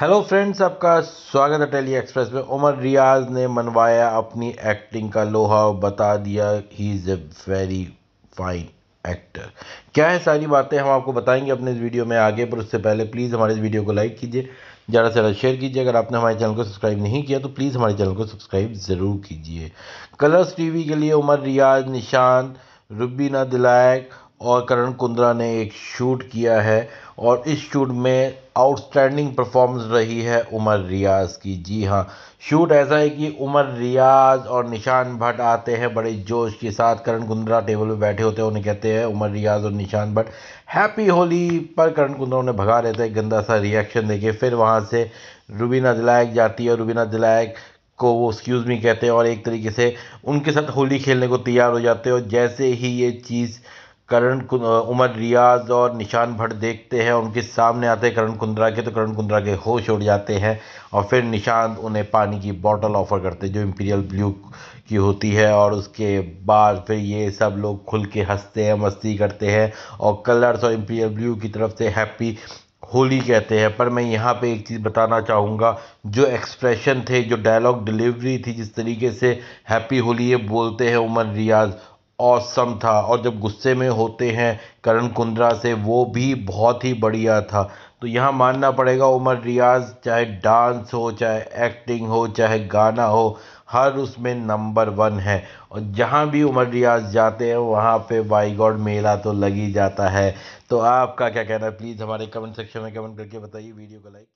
hello friends आपका स्वागत है टेली एक्सप्रेस में उमर रियाज ने मनवाया अपनी एक्टिंग का लोहा बता दिया he is a very fine actor क्या है सारी बातें हम आपको बताएंगे अपने इस वीडियो में आगे पर उससे पहले प्लीज़ हमारे इस वीडियो को लाइक कीजिए ज़्यादा से ज़्यादा शेयर कीजिए अगर आपने हमारे चैनल को सब्सक्राइब नहीं किया तो प्लीज़ हमारे चैनल को सब्सक्राइब ज़रूर कीजिए कलर्स टी के लिए उमर रियाज निशान रुबीना दिलायक और करण कुंद्रा ने एक शूट किया है और इस शूट में आउटस्टैंडिंग परफॉर्मेंस रही है उमर रियाज की जी हाँ शूट ऐसा है कि उमर रियाज और निशान भट्ट आते हैं बड़े जोश के साथ करण कुंद्रा टेबल पे बैठे होते हैं उन्हें कहते हैं उमर रियाज और निशान भट्ट हैप्पी होली पर करण कुंद्रा उन्हें भगा रहता है गंदा सा रिएक्शन देखे फिर वहाँ से रुबीना दिलायक जाती है रुबीना दिलायक को वो एक्सक्यूज़ भी कहते हैं और एक तरीके से उनके साथ होली खेलने को तैयार हो जाते हैं और जैसे ही ये चीज़ करण उमर रियाज और निशान भट्ट देखते हैं उनके सामने आते हैं करण कुंद्रा के तो करण कुंद्रा के होश उड़ जाते हैं और फिर निशांत उन्हें पानी की बॉटल ऑफ़र करते हैं जो इम्पीरियल ब्लू की होती है और उसके बाद फिर ये सब लोग खुल के हंसते हैं मस्ती करते हैं और कलर्स और इम्पीरियल ब्लू की तरफ से हैप्पी होली कहते हैं पर मैं यहाँ पे एक चीज़ बताना चाहूँगा जो एक्सप्रेशन थे जो डायलॉग डिलीवरी थी जिस तरीके से हैप्पी होली ये बोलते हैं उमर रियाज़ ऑसम था और जब गुस्से में होते हैं करण कुंद्रा से वो भी बहुत ही बढ़िया था तो यहाँ मानना पड़ेगा उमर रियाज चाहे डांस हो चाहे एक्टिंग हो चाहे गाना हो हर उसमें नंबर वन है और जहाँ भी उमर रियाज जाते हैं वहाँ पे बाई गॉड मेला तो लग ही जाता है तो आपका क्या कहना है प्लीज़ हमारे कमेंट सेक्शन में कमेंट करके बताइए वीडियो को लाइक